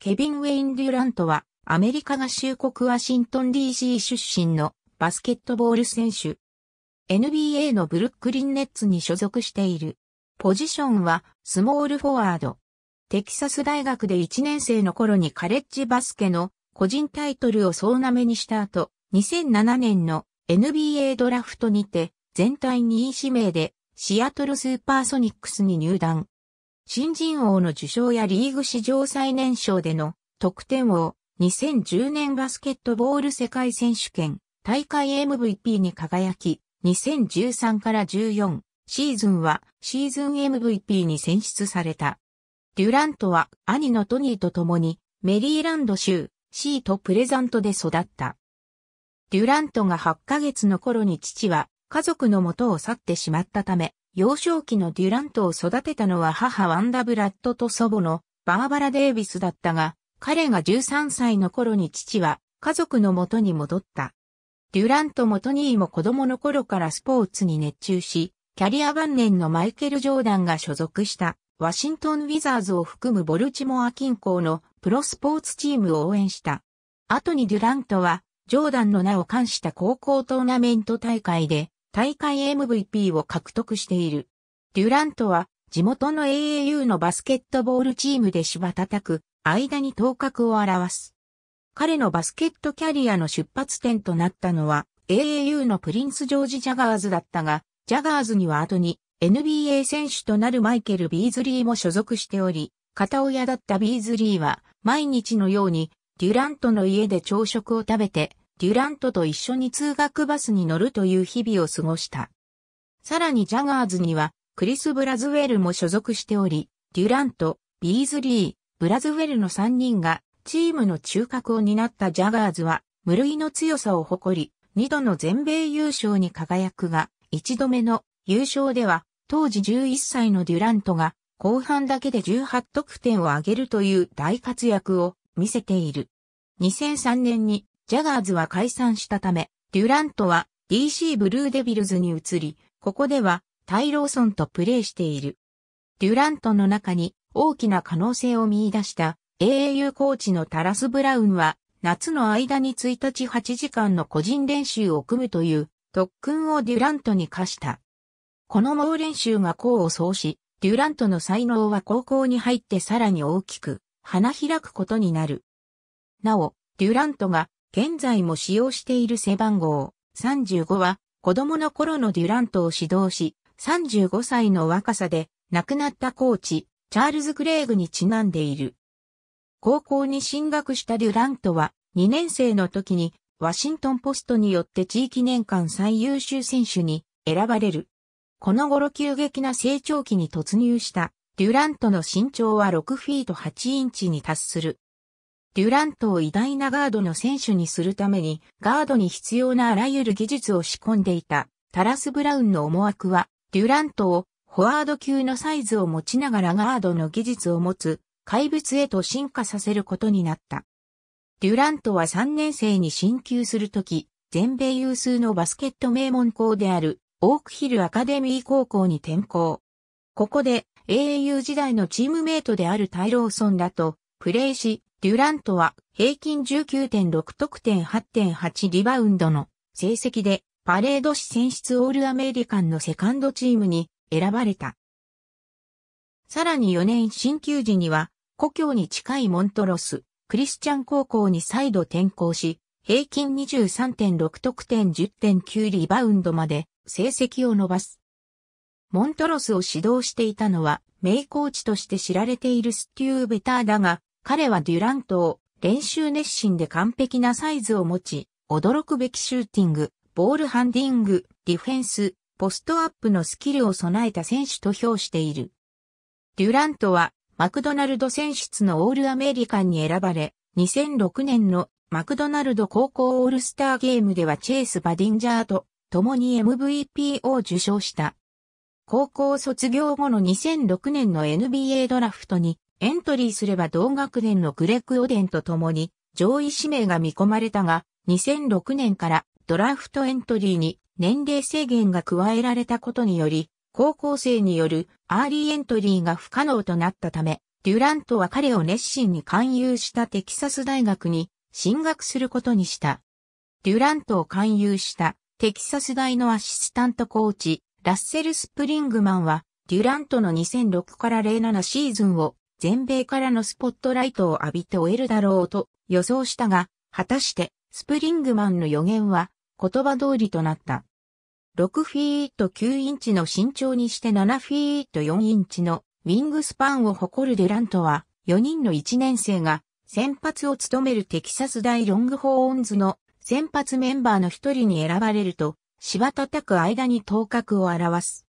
ケビン・ウェイン・デュラントは、アメリカ合衆国ワシントン DC 出身のバスケットボール選手。NBA のブルックリン・ネッツに所属している。ポジションはスモールフォワード。テキサス大学で1年生の頃にカレッジバスケの個人タイトルを総なめにした後、2007年の NBA ドラフトにて全体2位指名でシアトルスーパーソニックスに入団。新人王の受賞やリーグ史上最年少での得点王、2010年バスケットボール世界選手権、大会 MVP に輝き、2013から14シーズンはシーズン MVP に選出された。デュラントは兄のトニーと共にメリーランド州シートプレザントで育った。デュラントが8ヶ月の頃に父は家族の元を去ってしまったため、幼少期のデュラントを育てたのは母ワンダ・ブラッドと祖母のバーバラ・デイビスだったが、彼が13歳の頃に父は家族の元に戻った。デュラントもトニーも子供の頃からスポーツに熱中し、キャリア晩年のマイケル・ジョーダンが所属したワシントン・ウィザーズを含むボルチモア近郊のプロスポーツチームを応援した。後にデュラントはジョーダンの名を冠した高校トーナメント大会で大会 MVP を獲得している。デュラントは地元の AAU のバスケットボールチームで芝叩く間に頭角を表す。彼のバスケットキャリアの出発点となったのは AAU のプリンス・ジョージ・ジャガーズだったが、ジャガーズには後に NBA 選手となるマイケル・ビーズリーも所属しており、片親だったビーズリーは毎日のようにデュラントの家で朝食を食べてデュラントと一緒に通学バスに乗るという日々を過ごした。さらにジャガーズには、クリス・ブラズウェルも所属しており、デュラント、ビーズリー、ブラズウェルの3人が、チームの中核を担ったジャガーズは、無類の強さを誇り、2度の全米優勝に輝くが、1度目の優勝では、当時11歳のデュラントが、後半だけで18得点を挙げるという大活躍を見せている。2003年にジャガーズは解散したため、デュラントは DC ブルーデビルズに移り、ここではタイローソンとプレーしている。デュラントの中に大きな可能性を見出した AAU コーチのタラス・ブラウンは夏の間に1日8時間の個人練習を組むという特訓をデュラントに課した。この猛練習が功を奏し、デュラントの才能は高校に入ってさらに大きく花開くことになる。なお、デュラントが現在も使用している背番号35は子供の頃のデュラントを指導し、35歳の若さで亡くなったコーチ、チャールズ・クレイグにちなんでいる。高校に進学したデュラントは2年生の時にワシントンポストによって地域年間最優秀選手に選ばれる。この頃急激な成長期に突入したデュラントの身長は6フィート8インチに達する。デュラントを偉大なガードの選手にするために、ガードに必要なあらゆる技術を仕込んでいた、タラス・ブラウンの思惑は、デュラントをフォワード級のサイズを持ちながらガードの技術を持つ、怪物へと進化させることになった。デュラントは3年生に進級するとき、全米有数のバスケット名門校である、オークヒルアカデミー高校に転校。ここで、英雄時代のチームメイトであるタイローソンらと、プレイし、デュラントは平均19.6得点8.8リバウンドの成績でパレード市選出オールアメリカンのセカンドチームに選ばれた。さらに4年新球時には故郷に近いモントロス、クリスチャン高校に再度転校し、平均23.6得点10.9リバウンドまで成績を伸ばす。モントロスを指導していたのは名コーチとして知られているステューベターだが、彼はデュラントを練習熱心で完璧なサイズを持ち、驚くべきシューティング、ボールハンディング、ディフェンス、ポストアップのスキルを備えた選手と評している。デュラントはマクドナルド選出のオールアメリカンに選ばれ、2006年のマクドナルド高校オールスターゲームではチェイス・バディンジャーと共に MVP を受賞した。高校卒業後の2006年の NBA ドラフトにエントリーすれば同学年のグレッグ・オデンと共に上位指名が見込まれたが、2006年からドラフトエントリーに年齢制限が加えられたことにより、高校生によるアーリーエントリーが不可能となったため、デュラントは彼を熱心に勧誘したテキサス大学に進学することにした。デュラントを勧誘したテキサス大のアシスタントコーチ、ラッセル・スプリングマンは、デュラントの2006から07シーズンを全米からのスポットライトを浴びて終えるだろうと予想したが、果たしてスプリングマンの予言は言葉通りとなった。6フィート9インチの身長にして7フィート4インチのウィングスパンを誇るデュラントは4人の1年生が先発を務めるテキサス大ロングホーンズの先発メンバーの一人に選ばれると芝叩く間に頭角を表す。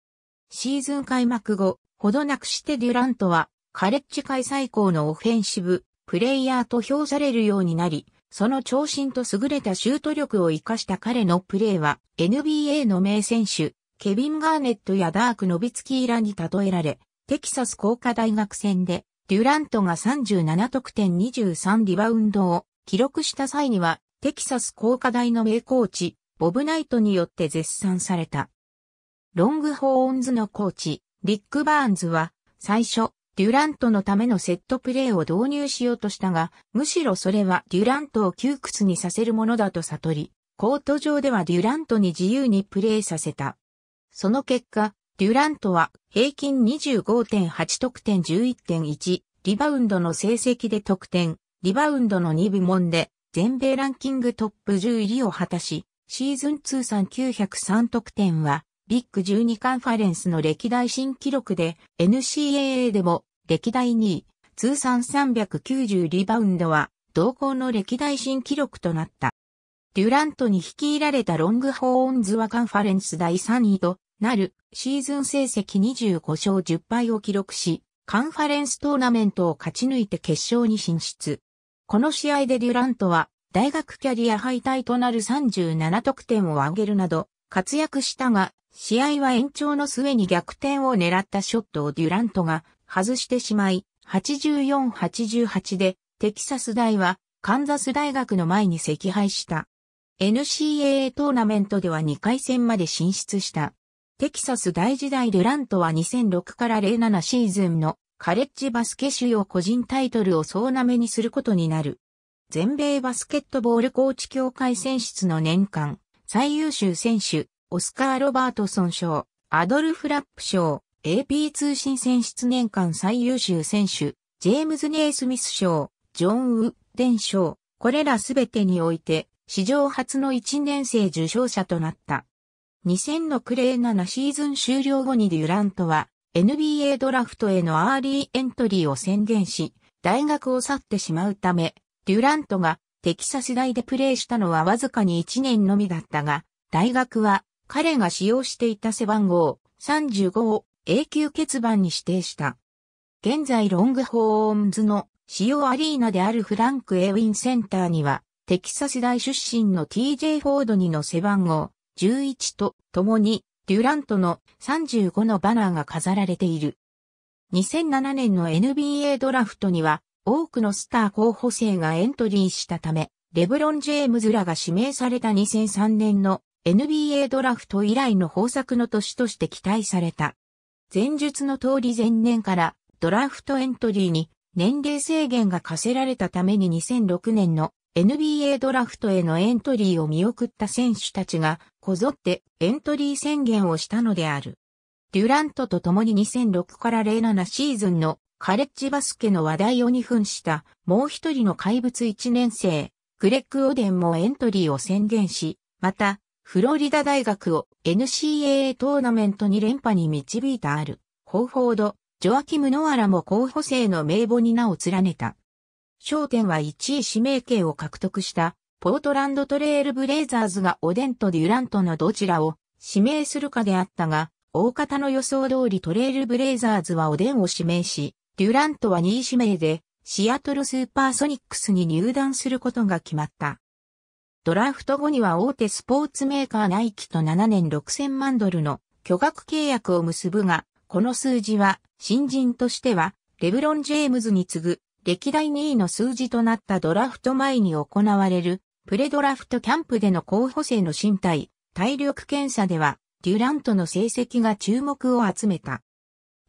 シーズン開幕後、ほどなくしてデュラントはカレッジ界最高のオフェンシブ、プレイヤーと評されるようになり、その長身と優れたシュート力を活かした彼のプレーは NBA の名選手、ケビン・ガーネットやダーク・ノビツキーらに例えられ、テキサス工科大学戦でデュラントが37得点23リバウンドを記録した際には、テキサス工科大の名コーチ、ボブ・ナイトによって絶賛された。ロングホーンズのコーチ、リック・バーンズは、最初、デュラントのためのセットプレーを導入しようとしたが、むしろそれはデュラントを窮屈にさせるものだと悟り、コート上ではデュラントに自由にプレーさせた。その結果、デュラントは平均25.8得点11.1、リバウンドの成績で得点、リバウンドの2部門で全米ランキングトップ10入りを果たし、シーズン通算903得点はビッグ12カンファレンスの歴代新記録で NCAA でも歴代2位、通算390リバウンドは同校の歴代新記録となった。デュラントに率いられたロングホーンズはカンファレンス第3位となるシーズン成績25勝10敗を記録し、カンファレンストーナメントを勝ち抜いて決勝に進出。この試合でデュラントは大学キャリア敗退となる37得点を挙げるなど活躍したが試合は延長の末に逆転を狙ったショットをデュラントが外してしまい、84-88でテキサス大はカンザス大学の前に惜敗した。NCAA トーナメントでは2回戦まで進出した。テキサス大時代デュラントは2006から07シーズンのカレッジバスケ主要個人タイトルを総なめにすることになる。全米バスケットボールコーチ協会選出の年間最優秀選手オスカー・ロバートソン賞、アドルフ・ラップ賞、AP 通信選出年間最優秀選手、ジェームズ・ネイスミス賞、ジョン・ウデン賞、これらすべてにおいて、史上初の1年生受賞者となった。2000のクレー7シーズン終了後にデュラントは NBA ドラフトへのアーリーエントリーを宣言し、大学を去ってしまうため、デュラントがテキサス大でプレーしたのはわずかに1年のみだったが、大学は彼が使用していた背番号35を永久欠番に指定した。現在ロングホーンズの使用アリーナであるフランク・エウィンセンターには、テキサス大出身の TJ フォードにの背番号11と共にデュラントの35のバナーが飾られている。2007年の NBA ドラフトには多くのスター候補生がエントリーしたため、レブロン・ジェームズらが指名された2003年の NBA ドラフト以来の豊作の年として期待された。前述の通り前年からドラフトエントリーに年齢制限が課せられたために2006年の NBA ドラフトへのエントリーを見送った選手たちがこぞってエントリー宣言をしたのである。デュラントと共に2006から07シーズンのカレッジバスケの話題を2分したもう一人の怪物1年生、グレッグ・オデンもエントリーを宣言し、またフロリダ大学を NCAA トーナメントに連覇に導いたある、ホーフォード、ジョアキム・ノアラも候補生の名簿に名を連ねた。焦点は1位指名権を獲得した、ポートランドトレールブレイザーズがオデンとデュラントのどちらを指名するかであったが、大方の予想通りトレールブレイザーズはオデンを指名し、デュラントは2位指名で、シアトルスーパーソニックスに入団することが決まった。ドラフト後には大手スポーツメーカーナイキと7年6000万ドルの巨額契約を結ぶが、この数字は新人としてはレブロン・ジェームズに次ぐ歴代2位の数字となったドラフト前に行われるプレドラフトキャンプでの候補生の身体、体力検査ではデュラントの成績が注目を集めた。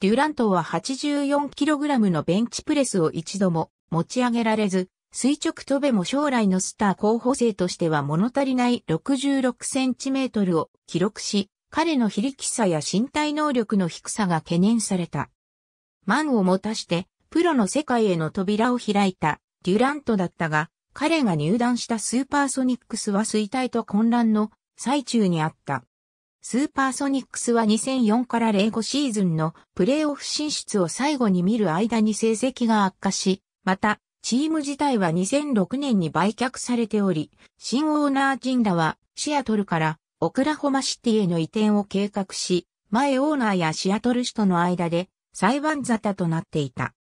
デュラントは 84kg のベンチプレスを一度も持ち上げられず、垂直飛べも将来のスター候補生としては物足りない66センチメートルを記録し、彼の非力さや身体能力の低さが懸念された。満を持たして、プロの世界への扉を開いたデュラントだったが、彼が入団したスーパーソニックスは衰退と混乱の最中にあった。スーパーソニックスは2004から05シーズンのプレーオフ進出を最後に見る間に成績が悪化し、またチーム自体は2006年に売却されており、新オーナー陣らはシアトルからオクラホマシティへの移転を計画し、前オーナーやシアトル市との間で裁判沙汰となっていた。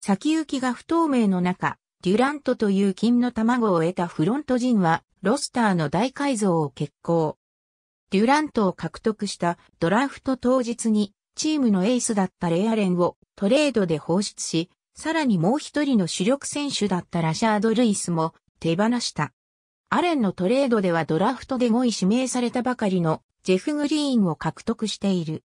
先行きが不透明の中、デュラントという金の卵を得たフロント陣は、ロスターの大改造を決行。デュラントを獲得したドラフト当日に、チームのエースだったレアレンをトレードで放出し、さらにもう一人の主力選手だったラシャード・ルイスも手放した。アレンのトレードではドラフトで5位指名されたばかりのジェフ・グリーンを獲得している。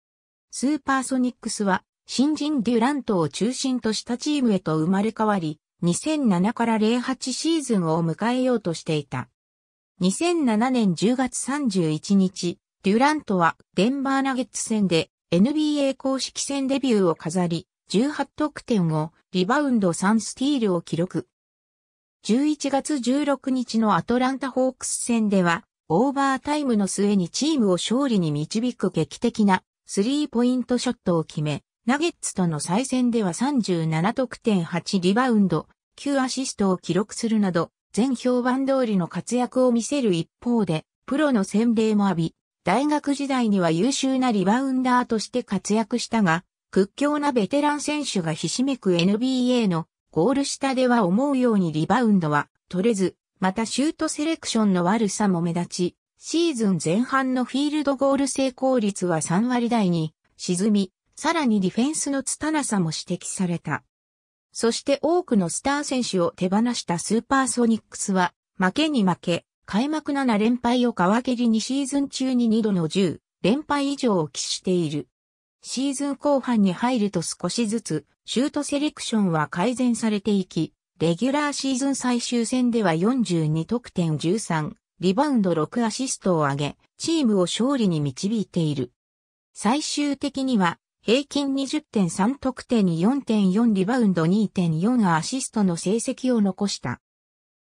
スーパーソニックスは新人デュラントを中心としたチームへと生まれ変わり、2007から08シーズンを迎えようとしていた。2007年10月31日、デュラントはデンバーナゲッツ戦で NBA 公式戦デビューを飾り、18得点をリバウンド3スティールを記録。11月16日のアトランタホークス戦では、オーバータイムの末にチームを勝利に導く劇的なスリーポイントショットを決め、ナゲッツとの再戦では37得点8リバウンド、9アシストを記録するなど、全評判通りの活躍を見せる一方で、プロの洗礼も浴び、大学時代には優秀なリバウンダーとして活躍したが、屈強なベテラン選手がひしめく NBA のゴール下では思うようにリバウンドは取れず、またシュートセレクションの悪さも目立ち、シーズン前半のフィールドゴール成功率は3割台に沈み、さらにディフェンスのつたなさも指摘された。そして多くのスター選手を手放したスーパーソニックスは、負けに負け、開幕7連敗を皮切りにシーズン中に2度の10連敗以上を喫している。シーズン後半に入ると少しずつシュートセレクションは改善されていき、レギュラーシーズン最終戦では42得点13、リバウンド6アシストを上げ、チームを勝利に導いている。最終的には平均20.3得点に4.4リバウンド2.4アシストの成績を残した。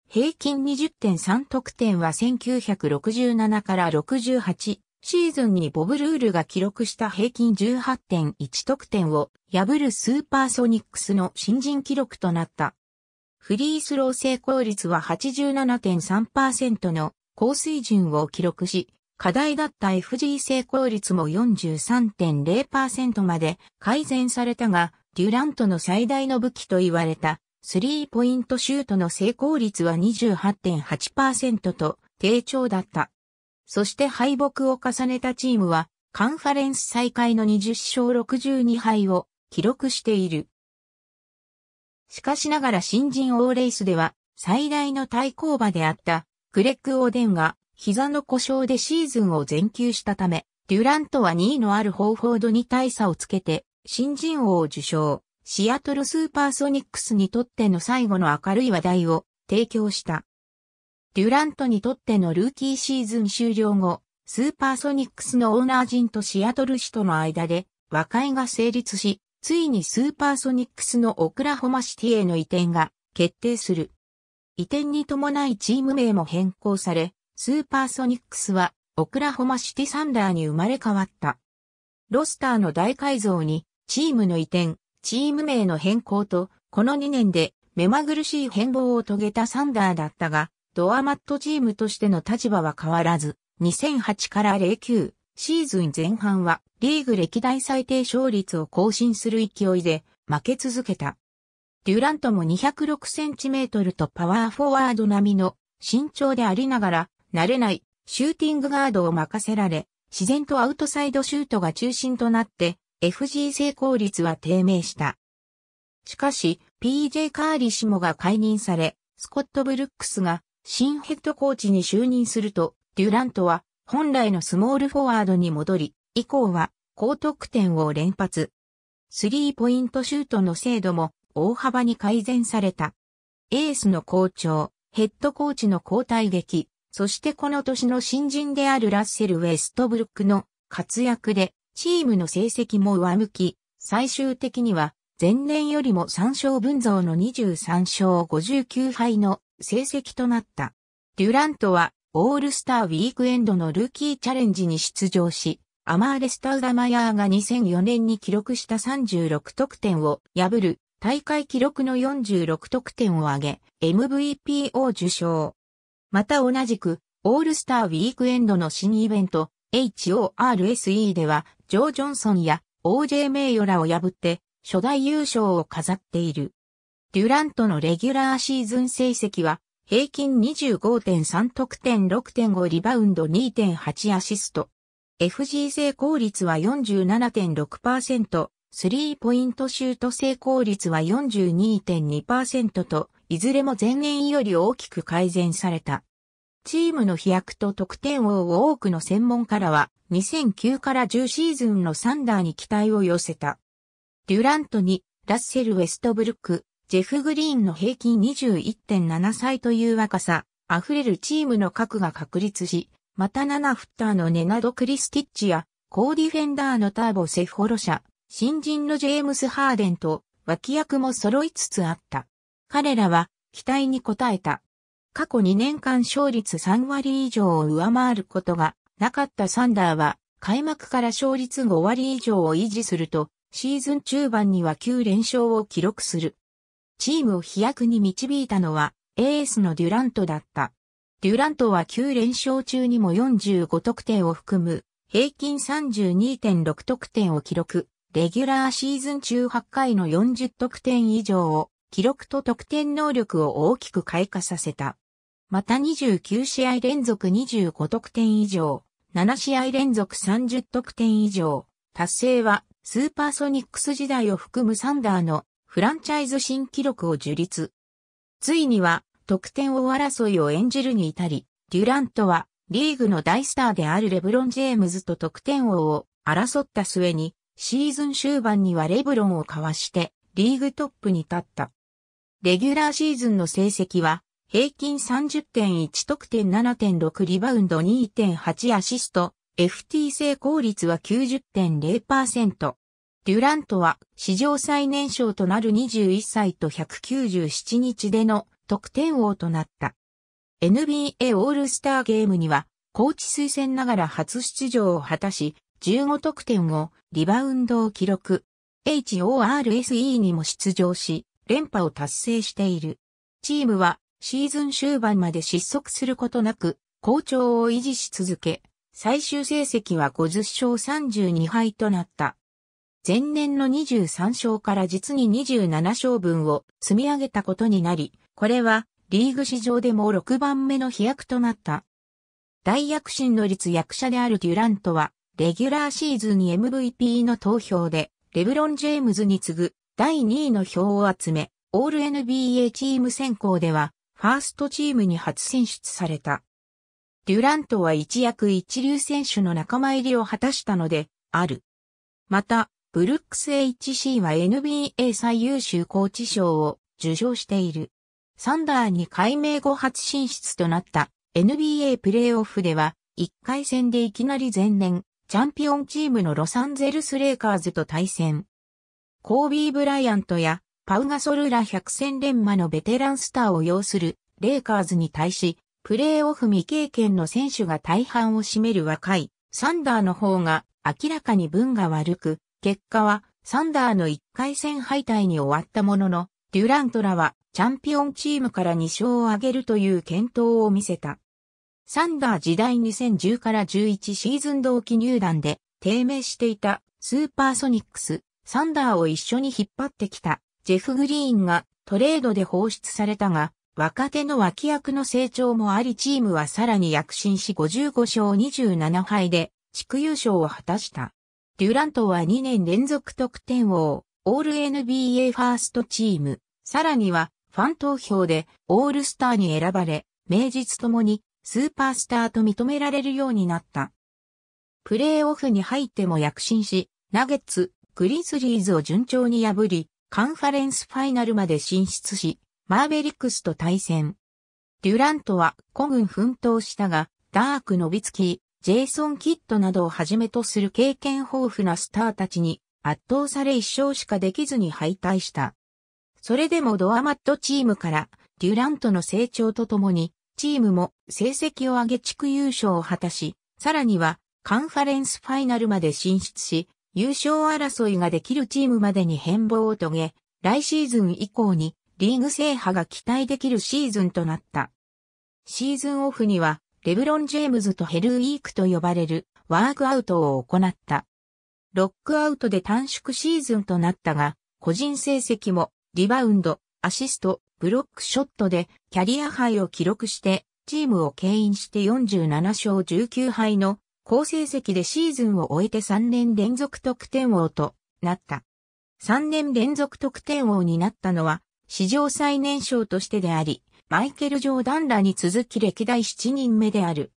平均20.3得点は1967から68シーズンにボブルールが記録した平均18.1得点を破るスーパーソニックスの新人記録となった。フリースロー成功率は87.3%の高水準を記録し、課題だった FG 成功率も43.0%まで改善されたが、デュラントの最大の武器と言われた、スリーポイントシュートの成功率は28.8%と低調だった。そして敗北を重ねたチームは、カンファレンス再開の20勝62敗を記録している。しかしながら新人オーレイスでは、最大の対抗馬であった、クレッグ・オーデンが、膝の故障でシーズンを全休したため、デュラントは2位のあるホーフォードに大差をつけて、新人王を受賞、シアトルスーパーソニックスにとっての最後の明るい話題を提供した。デュラントにとってのルーキーシーズン終了後、スーパーソニックスのオーナー陣とシアトル市との間で和解が成立し、ついにスーパーソニックスのオクラホマシティへの移転が決定する。移転に伴いチーム名も変更され、スーパーソニックスはオクラホマシティサンダーに生まれ変わった。ロスターの大改造に、チームの移転、チーム名の変更と、この2年で目まぐるしい変貌を遂げたサンダーだったが、ドアマットチームとしての立場は変わらず、2008から09シーズン前半はリーグ歴代最低勝率を更新する勢いで負け続けた。デュラントも206センチメートルとパワーフォワード並みの身長でありながら、慣れないシューティングガードを任せられ、自然とアウトサイドシュートが中心となって、FG 成功率は低迷した。しかし、PJ カーリ氏もが解任され、スコット・ブルックスが新ヘッドコーチに就任すると、デュラントは本来のスモールフォワードに戻り、以降は高得点を連発。スリーポイントシュートの精度も大幅に改善された。エースの好調、ヘッドコーチの交代劇、そしてこの年の新人であるラッセル・ウェストブルックの活躍で、チームの成績も上向き、最終的には前年よりも3勝分増の23勝59敗の成績となった。デュラントはオールスターウィークエンドのルーキーチャレンジに出場し、アマーレ・スタウダマヤーが2004年に記録した36得点を破る大会記録の46得点を挙げ、MVP を受賞。また同じく、オールスターウィークエンドの新イベント、HORSE では、ジョー・ジョンソンや OJ 名誉らを破って、初代優勝を飾っている。デュラントのレギュラーシーズン成績は、平均25.3得点6.5リバウンド2.8アシスト。FG 成功率は47.6%、スリーポイントシュート成功率は42.2%と、いずれも前年より大きく改善された。チームの飛躍と得点王を多くの専門家らは、2009から10シーズンのサンダーに期待を寄せた。デュラントに、ラッセル・ウェストブルック、ジェフ・グリーンの平均21.7歳という若さ、溢れるチームの核が確立し、また7フッターのネナド・クリスティッチや、コーディフェンダーのターボ・セフォロ社、新人のジェームス・ハーデンと、脇役も揃いつつあった。彼らは、期待に応えた。過去2年間勝率3割以上を上回ることがなかったサンダーは、開幕から勝率5割以上を維持すると、シーズン中盤には9連勝を記録する。チームを飛躍に導いたのは、エースのデュラントだった。デュラントは9連勝中にも45得点を含む、平均32.6得点を記録、レギュラーシーズン中8回の40得点以上を、記録と得点能力を大きく開花させた。また29試合連続25得点以上、7試合連続30得点以上、達成はスーパーソニックス時代を含むサンダーのフランチャイズ新記録を樹立。ついには、得点王争いを演じるに至り、デュラントは、リーグの大スターであるレブロン・ジェームズと得点王を争った末に、シーズン終盤にはレブロンをかわして、リーグトップに立った。レギュラーシーズンの成績は、平均30.1得点7.6リバウンド2.8アシスト、FT 成功率は90.0%。デュラントは史上最年少となる21歳と197日での得点王となった。NBA オールスターゲームには、コーチ推薦ながら初出場を果たし、15得点をリバウンドを記録。HORSE にも出場し、連覇を達成している。チームはシーズン終盤まで失速することなく、好調を維持し続け、最終成績は50勝32敗となった。前年の23勝から実に27勝分を積み上げたことになり、これはリーグ史上でも6番目の飛躍となった。大躍進の率役者であるデュラントは、レギュラーシーズンに MVP の投票で、レブロン・ジェームズに次ぐ第2位の票を集め、オール NBA チーム選考では、ファーストチームに初選出された。デュラントは一躍一流選手の仲間入りを果たしたので、ある。また、ブルックス HC は NBA 最優秀コーチ賞を受賞している。サンダーに改名後初進出となった NBA プレーオフでは1回戦でいきなり前年チャンピオンチームのロサンゼルスレイカーズと対戦。コービー・ブライアントやパウガソル0百戦錬磨のベテランスターを擁するレイカーズに対しプレーオフ未経験の選手が大半を占める若いサンダーの方が明らかに分が悪く結果は、サンダーの1回戦敗退に終わったものの、デュラントらはチャンピオンチームから2勝を挙げるという検討を見せた。サンダー時代2010から11シーズン同期入団で低迷していたスーパーソニックス、サンダーを一緒に引っ張ってきたジェフ・グリーンがトレードで放出されたが、若手の脇役の成長もありチームはさらに躍進し55勝27敗で地区優勝を果たした。デュラントは2年連続得点王、オール NBA ファーストチーム、さらにはファン投票でオールスターに選ばれ、名実ともにスーパースターと認められるようになった。プレーオフに入っても躍進し、ナゲッツ、グリズリーズを順調に破り、カンファレンスファイナルまで進出し、マーベリックスと対戦。デュラントは古軍奮闘したが、ダーク・ノビツキー、ジェイソン・キッドなどをはじめとする経験豊富なスターたちに圧倒され一勝しかできずに敗退した。それでもドアマットチームからデュラントの成長とともに、チームも成績を上げ地区優勝を果たし、さらにはカンファレンスファイナルまで進出し、優勝争いができるチームまでに変貌を遂げ、来シーズン以降にリーグ制覇が期待できるシーズンとなった。シーズンオフにはレブロン・ジェームズとヘルウィークと呼ばれるワークアウトを行った。ロックアウトで短縮シーズンとなったが、個人成績もリバウンド、アシスト、ブロックショットでキャリアハイを記録してチームを牽引して47勝19敗の好成績でシーズンを終えて3年連続得点王となった。3年連続得点王になったのは史上最年少としてであり、マイケル・ジョーダンらに続き歴代7人目である。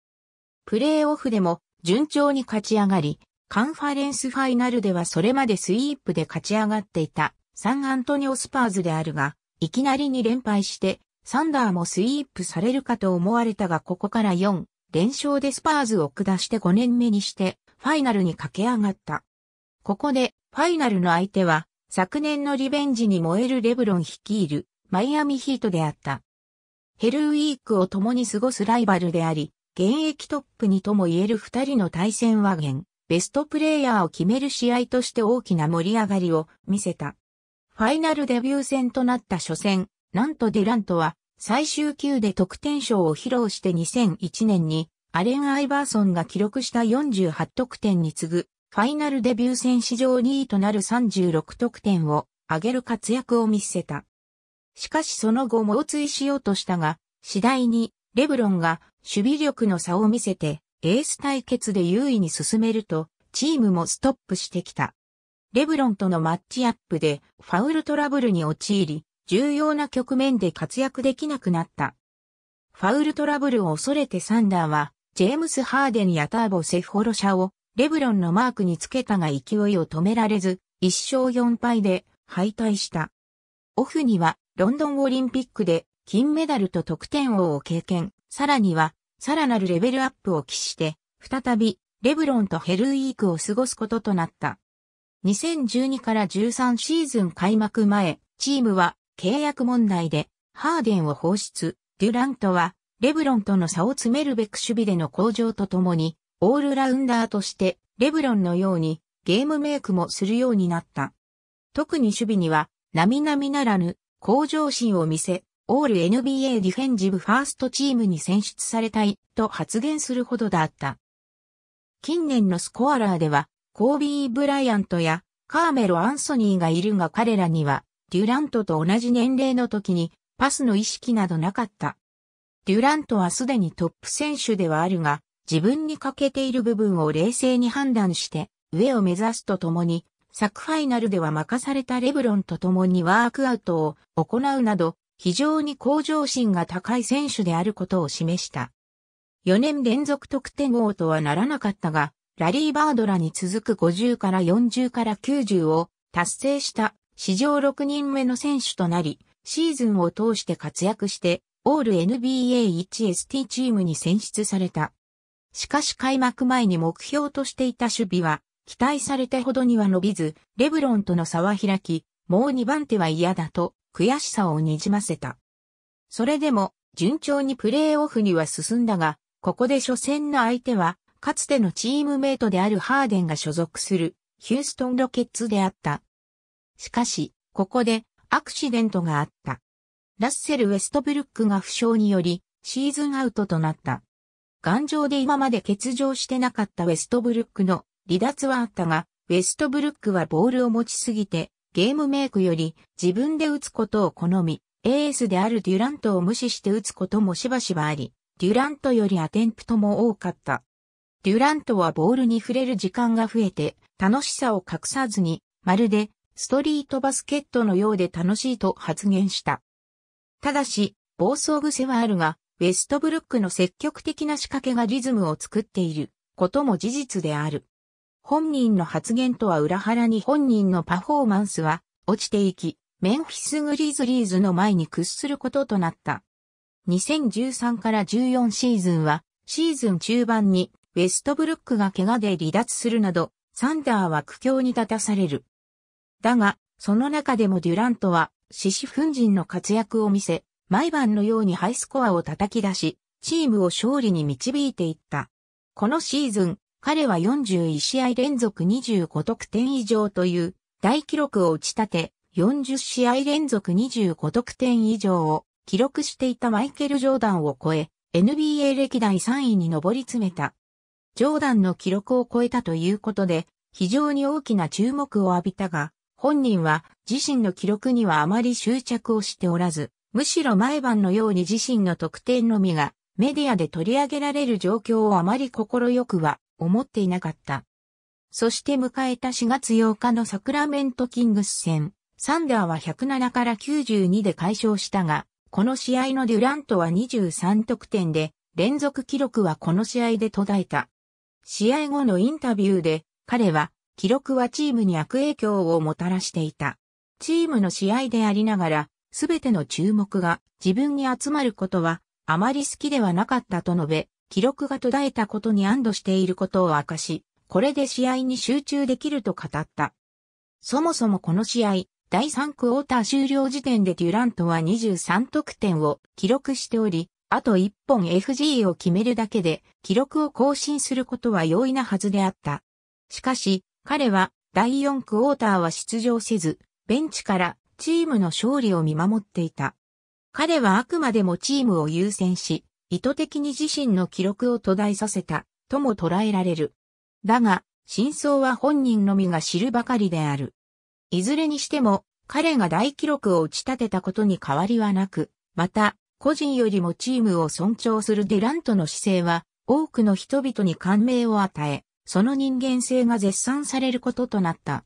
プレーオフでも順調に勝ち上がり、カンファレンスファイナルではそれまでスイープで勝ち上がっていたサンアントニオスパーズであるが、いきなりに連敗して、サンダーもスイープされるかと思われたがここから4連勝でスパーズを下して5年目にしてファイナルに駆け上がった。ここでファイナルの相手は昨年のリベンジに燃えるレブロン率いるマイアミヒートであった。ヘルウィークを共に過ごすライバルであり、現役トップにとも言える二人の対戦は現、ベストプレイヤーを決める試合として大きな盛り上がりを見せた。ファイナルデビュー戦となった初戦、なんとデラントは最終級で得点賞を披露して2001年にアレン・アイバーソンが記録した48得点に次ぐファイナルデビュー戦史上2位となる36得点を上げる活躍を見せた。しかしその後猛追しようとしたが、次第にレブロンが守備力の差を見せて、エース対決で優位に進めると、チームもストップしてきた。レブロンとのマッチアップでファウルトラブルに陥り、重要な局面で活躍できなくなった。ファウルトラブルを恐れてサンダーは、ジェームス・ハーデンやターボ・セフォロシャをレブロンのマークにつけたが勢いを止められず、1勝4敗で敗退した。オフにはロンドンオリンピックで金メダルと得点王を経験、さらには、さらなるレベルアップを期して、再び、レブロンとヘルウィークを過ごすこととなった。2012から13シーズン開幕前、チームは契約問題でハーデンを放出、デュラントはレブロンとの差を詰めるべく守備での向上とともに、オールラウンダーとしてレブロンのようにゲームメイクもするようになった。特に守備には、並々ならぬ向上心を見せ、オール NBA ディフェンジブファーストチームに選出されたいと発言するほどだった。近年のスコアラーでは、コービー・ブライアントやカーメロ・アンソニーがいるが彼らには、デュラントと同じ年齢の時にパスの意識などなかった。デュラントはすでにトップ選手ではあるが、自分に欠けている部分を冷静に判断して、上を目指すとともに、昨ファイナルでは任されたレブロンと共にワークアウトを行うなど、非常に向上心が高い選手であることを示した。4年連続得点王とはならなかったが、ラリー・バードラに続く50から40から90を達成した史上6人目の選手となり、シーズンを通して活躍して、オール NBA1ST チームに選出された。しかし開幕前に目標としていた守備は、期待されたほどには伸びず、レブロンとの差は開き、もう2番手は嫌だと、悔しさをにじませた。それでも、順調にプレーオフには進んだが、ここで初戦の相手は、かつてのチームメイトであるハーデンが所属する、ヒューストンロケッツであった。しかし、ここで、アクシデントがあった。ラッセル・ウェストブルックが負傷により、シーズンアウトとなった。頑丈で今まで欠場してなかったウェストブルックの離脱はあったが、ウェストブルックはボールを持ちすぎて、ゲームメイクより自分で打つことを好み、エースであるデュラントを無視して打つこともしばしばあり、デュラントよりアテンプトも多かった。デュラントはボールに触れる時間が増えて、楽しさを隠さずに、まるでストリートバスケットのようで楽しいと発言した。ただし、暴走癖はあるが、ウェストブルックの積極的な仕掛けがリズムを作っていることも事実である。本人の発言とは裏腹に本人のパフォーマンスは落ちていき、メンフィスグリズリーズの前に屈することとなった。2013から14シーズンは、シーズン中盤にウェストブルックが怪我で離脱するなど、サンダーは苦境に立たされる。だが、その中でもデュラントは、獅子奮陣の活躍を見せ、毎晩のようにハイスコアを叩き出し、チームを勝利に導いていった。このシーズン、彼は41試合連続25得点以上という大記録を打ち立て、40試合連続25得点以上を記録していたマイケル・ジョーダンを超え、NBA 歴代3位に上り詰めた。ジョーダンの記録を超えたということで、非常に大きな注目を浴びたが、本人は自身の記録にはあまり執着をしておらず、むしろ毎晩のように自身の得点のみがメディアで取り上げられる状況をあまり心よくは思っていなかった。そして迎えた4月8日のサクラメントキングス戦、サンダーは107から92で解消したが、この試合のデュラントは23得点で、連続記録はこの試合で途絶えた。試合後のインタビューで、彼は、記録はチームに悪影響をもたらしていた。チームの試合でありながら、すべての注目が自分に集まることは、あまり好きではなかったと述べ、記録が途絶えたことに安堵していることを明かし、これで試合に集中できると語った。そもそもこの試合、第3クォーター終了時点でデュラントは23得点を記録しており、あと1本 FG を決めるだけで記録を更新することは容易なはずであった。しかし、彼は第4クォーターは出場せず、ベンチからチームの勝利を見守っていた。彼はあくまでもチームを優先し、意図的に自身の記録を途絶えさせた、とも捉えられる。だが、真相は本人のみが知るばかりである。いずれにしても、彼が大記録を打ち立てたことに変わりはなく、また、個人よりもチームを尊重するデュラントの姿勢は、多くの人々に感銘を与え、その人間性が絶賛されることとなった。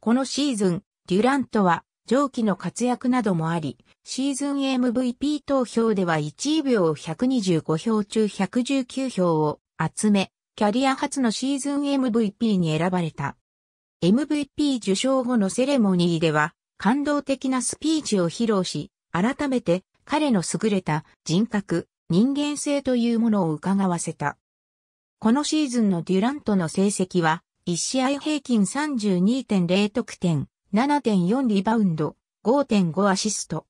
このシーズン、デュラントは上記の活躍などもあり、シーズン MVP 投票では1位秒125票中119票を集め、キャリア初のシーズン MVP に選ばれた。MVP 受賞後のセレモニーでは、感動的なスピーチを披露し、改めて彼の優れた人格、人間性というものを伺わせた。このシーズンのデュラントの成績は、1試合平均32.0得点、7.4リバウンド、5.5アシスト。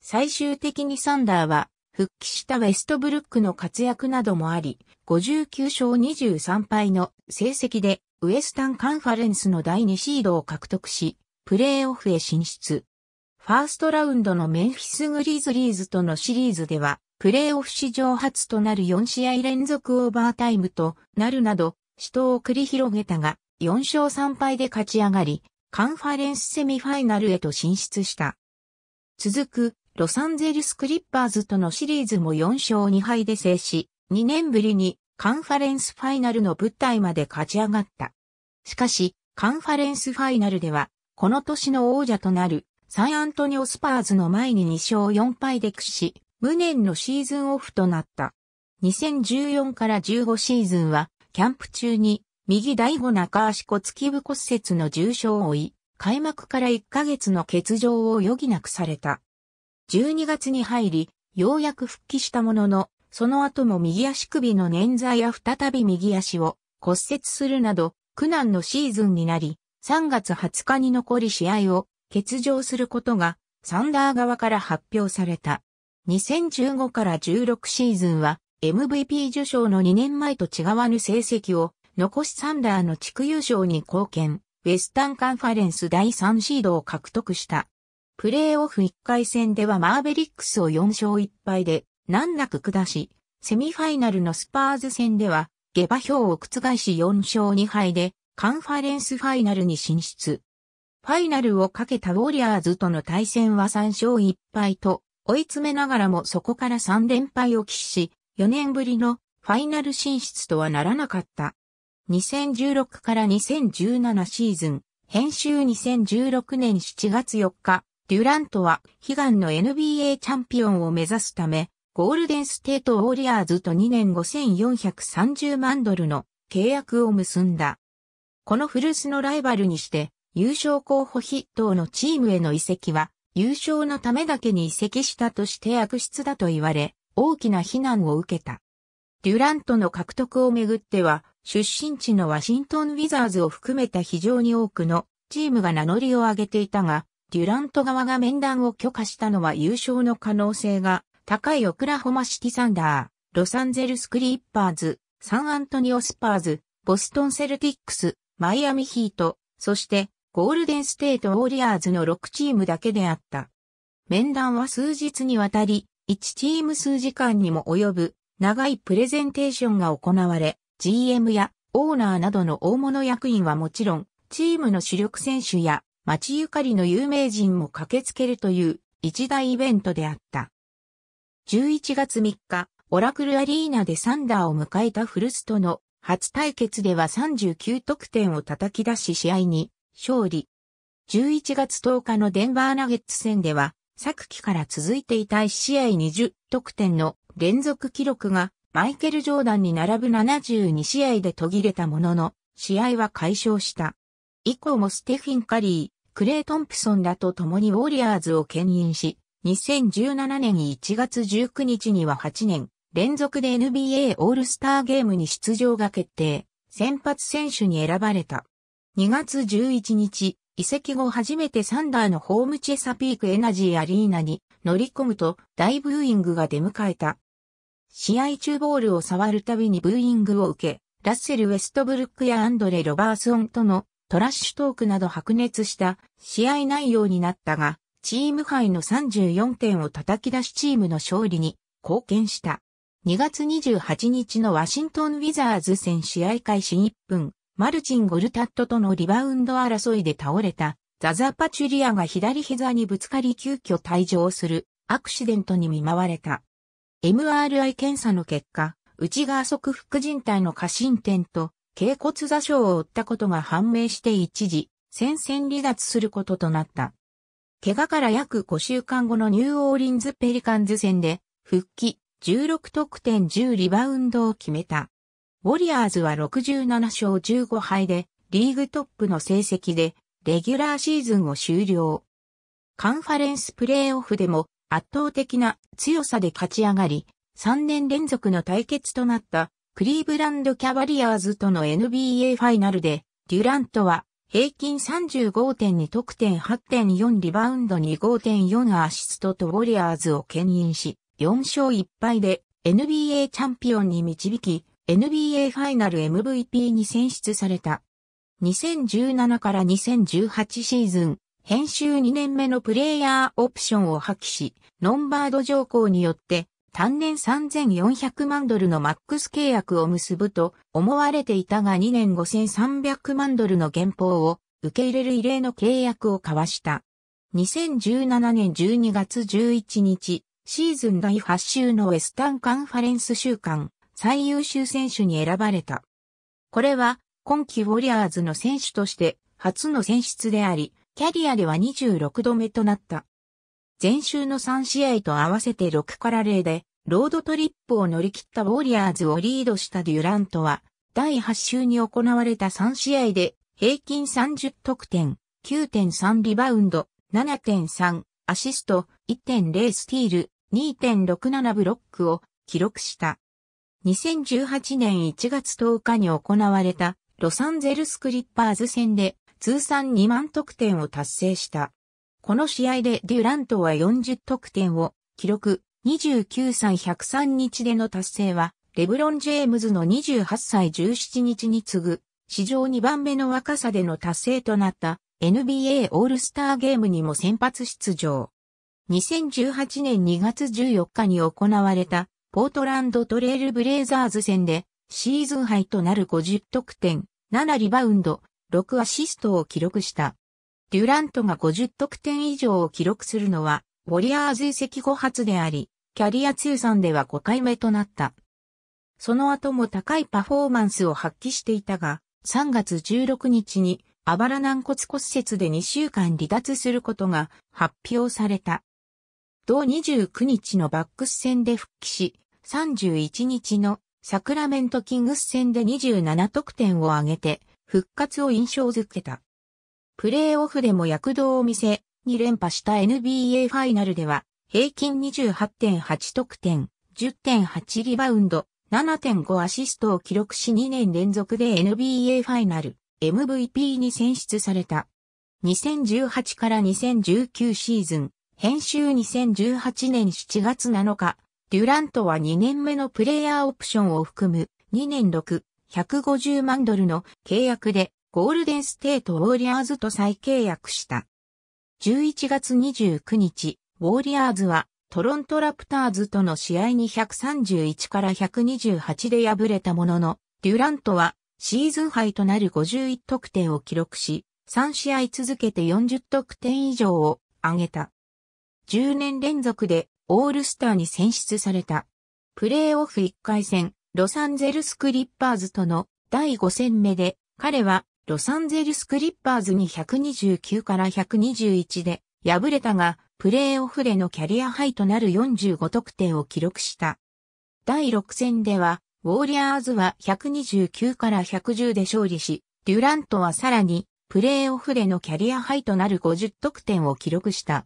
最終的にサンダーは、復帰したウェストブルックの活躍などもあり、59勝23敗の成績で、ウエスタンカンファレンスの第2シードを獲得し、プレーオフへ進出。ファーストラウンドのメンフィスグリーズリーズとのシリーズでは、プレーオフ史上初となる4試合連続オーバータイムとなるなど、死闘を繰り広げたが、4勝3敗で勝ち上がり、カンファレンスセミファイナルへと進出した。続く、ロサンゼルスクリッパーズとのシリーズも4勝2敗で制し、2年ぶりにカンファレンスファイナルの舞台まで勝ち上がった。しかし、カンファレンスファイナルでは、この年の王者となるサイ・アントニオスパーズの前に2勝4敗で屈し、無念のシーズンオフとなった。2014から15シーズンは、キャンプ中に右第五中足骨基部骨折の重傷を負い、開幕から1ヶ月の欠場を余儀なくされた。12月に入り、ようやく復帰したものの、その後も右足首の捻挫や再び右足を骨折するなど、苦難のシーズンになり、3月20日に残り試合を欠場することが、サンダー側から発表された。2015から16シーズンは、MVP 受賞の2年前と違わぬ成績を残しサンダーの地区優勝に貢献、ウェスタンカンファレンス第3シードを獲得した。プレーオフ1回戦ではマーベリックスを4勝1敗で難なく下し、セミファイナルのスパーズ戦では、下馬評を覆し4勝2敗で、カンファレンスファイナルに進出。ファイナルをかけたウォリアーズとの対戦は3勝1敗と、追い詰めながらもそこから3連敗を喫し、4年ぶりのファイナル進出とはならなかった。2016から2017シーズン、編集2016年7月4日、デュラントは悲願の NBA チャンピオンを目指すため、ゴールデンステートウォリアーズと2年5430万ドルの契約を結んだ。この古巣のライバルにして、優勝候補筆頭のチームへの移籍は、優勝のためだけに移籍したとして悪質だと言われ、大きな非難を受けた。デュラントの獲得をめぐっては、出身地のワシントン・ウィザーズを含めた非常に多くのチームが名乗りを上げていたが、デュラント側が面談を許可したのは優勝の可能性が高いオクラホマシティサンダー、ロサンゼルスクリッパーズ、サンアントニオスパーズ、ボストンセルティックス、マイアミヒート、そしてゴールデンステートウォーリアーズの6チームだけであった。面談は数日にわたり、1チーム数時間にも及ぶ長いプレゼンテーションが行われ、GM やオーナーなどの大物役員はもちろん、チームの主力選手や街ゆかりの有名人も駆けつけるという一大イベントであった。11月3日、オラクルアリーナでサンダーを迎えたフルスとの初対決では39得点を叩き出し試合に勝利。11月10日のデンバーナゲッツ戦では、昨季から続いていた1試合20得点の連続記録がマイケル・ジョーダンに並ぶ72試合で途切れたものの、試合は解消した。以降もステフィン・カリー、クレイ・トンプソンらと共にウォリアーズを牽引し、2017年1月19日には8年、連続で NBA オールスターゲームに出場が決定、先発選手に選ばれた。2月11日、移籍後初めてサンダーのホームチェサピークエナジーアリーナに乗り込むと大ブーイングが出迎えた。試合中ボールを触るたびにブーイングを受け、ラッセル・ウェストブルックやアンドレ・ロバースオンとのトラッシュトークなど白熱した試合内容になったが、チーム杯の34点を叩き出しチームの勝利に貢献した。2月28日のワシントン・ウィザーズ戦試合開始1分、マルチン・ゴルタットとのリバウンド争いで倒れたザザパチュリアが左膝にぶつかり急遽退場するアクシデントに見舞われた。MRI 検査の結果、内側側副靭帯の過信点と、頸骨座礁を負ったことが判明して一時、戦線離脱することとなった。怪我から約5週間後のニューオーリンズペリカンズ戦で、復帰、16得点10リバウンドを決めた。ウォリアーズは67勝15敗で、リーグトップの成績で、レギュラーシーズンを終了。カンファレンスプレーオフでも圧倒的な強さで勝ち上がり、3年連続の対決となったクリーブランドキャバリアーズとの NBA ファイナルで、デュラントは平均35.2得点8.4リバウンドに5.4アシストとウォリアーズを牽引し、4勝1敗で NBA チャンピオンに導き、NBA ファイナル MVP に選出された。2017から2018シーズン、編集2年目のプレイヤーオプションを破棄し、ノンバード条項によって単年3400万ドルのマックス契約を結ぶと思われていたが2年5300万ドルの減俸を受け入れる異例の契約を交わした。2017年12月11日、シーズン第8週のウェスタンカンファレンス週間最優秀選手に選ばれた。これは今季ウォリアーズの選手として初の選出であり、キャリアでは26度目となった。前週の3試合と合わせて6から0で、ロードトリップを乗り切ったウォリアーズをリードしたデュラントは、第8週に行われた3試合で、平均30得点、9.3リバウンド、7.3アシスト、1.0スティール、2.67ブロックを記録した。2018年1月10日に行われたロサンゼルスクリッパーズ戦で通算2万得点を達成した。この試合でデュラントは40得点を記録29歳103日での達成はレブロン・ジェームズの28歳17日に次ぐ史上2番目の若さでの達成となった NBA オールスターゲームにも先発出場。2018年2月14日に行われたポートランドトレイルブレイザーズ戦でシーズンハイとなる50得点、7リバウンド、6アシストを記録した。デュラントが50得点以上を記録するのは、ウォリアーズ移籍後発であり、キャリア通算では5回目となった。その後も高いパフォーマンスを発揮していたが、3月16日にあばら軟骨骨折で2週間離脱することが発表された。同29日のバックス戦で復帰し、31日のサクラメントキングス戦で27得点を挙げて復活を印象づけた。プレーオフでも躍動を見せ、2連覇した NBA ファイナルでは、平均28.8得点、10.8リバウンド、7.5アシストを記録し2年連続で NBA ファイナル MVP に選出された。2018から2019シーズン、編集2018年7月7日、デュラントは2年目のプレイヤーオプションを含む2年6 150万ドルの契約でゴールデンステートウォーリアーズと再契約した。11月29日、ウォーリアーズはトロントラプターズとの試合に131から128で敗れたものの、デュラントはシーズン敗となる51得点を記録し、3試合続けて40得点以上を挙げた。10年連続でオールスターに選出された。プレーオフ1回戦、ロサンゼルスクリッパーズとの第5戦目で、彼はロサンゼルスクリッパーズに129から121で敗れたが、プレーオフでのキャリアハイとなる45得点を記録した。第6戦では、ウォーリアーズは129から110で勝利し、デュラントはさらに、プレーオフでのキャリアハイとなる50得点を記録した。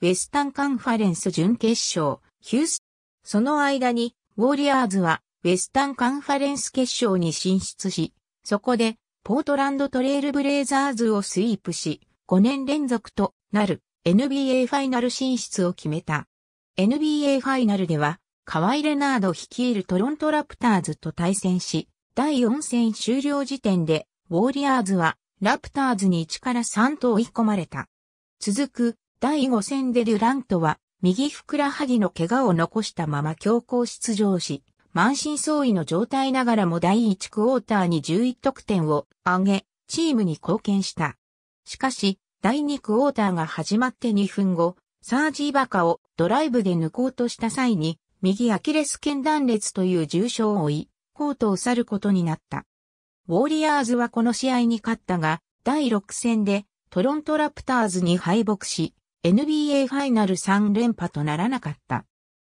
ウェスタンカンファレンス準決勝、ヒュース。その間に、ウォーリアーズはウェスタンカンファレンス決勝に進出し、そこで、ポートランドトレイルブレイザーズをスイープし、5年連続となる NBA ファイナル進出を決めた。NBA ファイナルでは、カワイ・レナード率いるトロントラプターズと対戦し、第4戦終了時点で、ウォーリアーズは、ラプターズに1から3と追い込まれた。続く、第5戦でデュラントは、右ふくらはぎの怪我を残したまま強行出場し、満身創痍の状態ながらも第1クォーターに11得点を挙げ、チームに貢献した。しかし、第2クォーターが始まって2分後、サージーバカをドライブで抜こうとした際に、右アキレス腱断裂という重傷を負い、コートを去ることになった。ウォーリアーズはこの試合に勝ったが、第6戦でトロントラプターズに敗北し、NBA ファイナル3連覇とならなかった。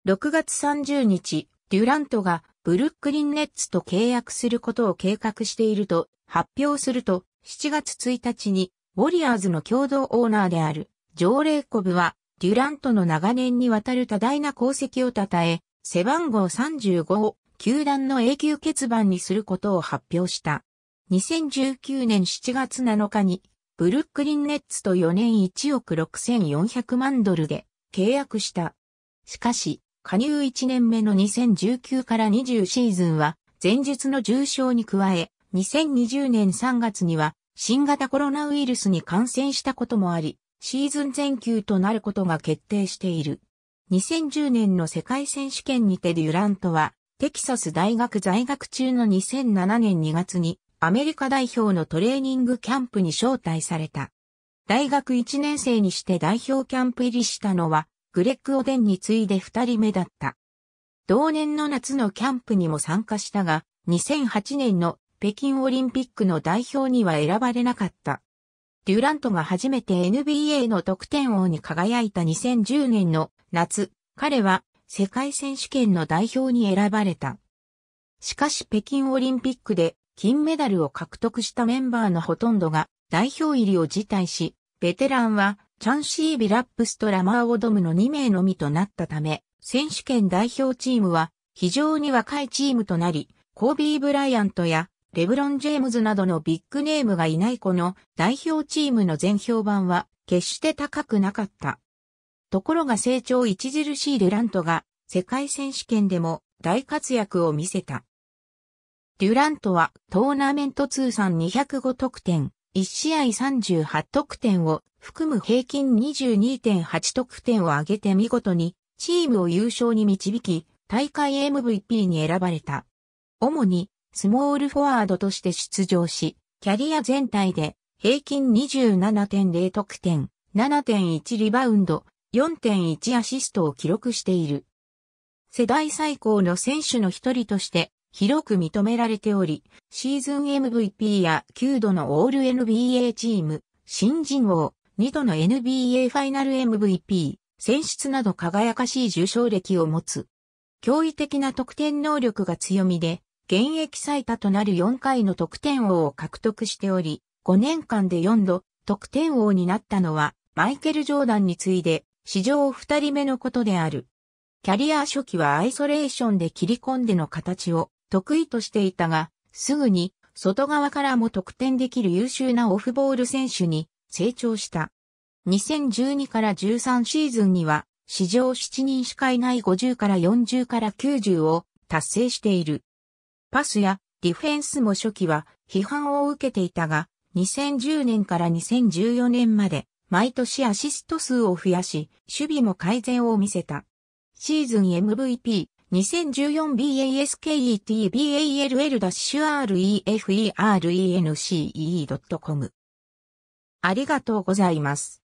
6月30日、デュラントがブルックリンネッツと契約することを計画していると発表すると7月1日にウォリアーズの共同オーナーであるジョー・レイコブはデュラントの長年にわたる多大な功績を称え背番号35を球団の永久欠番にすることを発表した。2019年7月7日にブルックリンネッツと4年1億6400万ドルで契約した。しかし、加入1年目の2019から20シーズンは、前述の重症に加え、2020年3月には、新型コロナウイルスに感染したこともあり、シーズン全休となることが決定している。2010年の世界選手権にてデュラントは、テキサス大学在学中の2007年2月に、アメリカ代表のトレーニングキャンプに招待された。大学1年生にして代表キャンプ入りしたのは、グレッグ・オデンに次いで二人目だった。同年の夏のキャンプにも参加したが、2008年の北京オリンピックの代表には選ばれなかった。デュラントが初めて NBA の得点王に輝いた2010年の夏、彼は世界選手権の代表に選ばれた。しかし北京オリンピックで金メダルを獲得したメンバーのほとんどが代表入りを辞退し、ベテランはチャンシー・ビラップスとラマーオドムの2名のみとなったため、選手権代表チームは非常に若いチームとなり、コービー・ブライアントやレブロン・ジェームズなどのビッグネームがいないこの代表チームの全評判は決して高くなかった。ところが成長著しいデュラントが世界選手権でも大活躍を見せた。デュラントはトーナメント通算205得点、1試合38得点を含む平均22.8得点を挙げて見事にチームを優勝に導き、大会 MVP に選ばれた。主にスモールフォワードとして出場し、キャリア全体で平均27.0得点、7.1リバウンド、4.1アシストを記録している。世代最高の選手の一人として広く認められており、シーズン MVP や9度のオール NBA チーム、新人王、2度の NBA ファイナル MVP、選出など輝かしい受賞歴を持つ。驚異的な得点能力が強みで、現役最多となる4回の得点王を獲得しており、5年間で4度得点王になったのは、マイケル・ジョーダンに次いで、史上2人目のことである。キャリア初期はアイソレーションで切り込んでの形を得意としていたが、すぐに外側からも得点できる優秀なオフボール選手に成長した。2012から13シーズンには、史上7人しかいない50から40から90を達成している。パスやディフェンスも初期は批判を受けていたが、2010年から2014年まで毎年アシスト数を増やし、守備も改善を見せた。シーズン MVP、2014BASKETBALL REFERENCE.com ありがとうございます。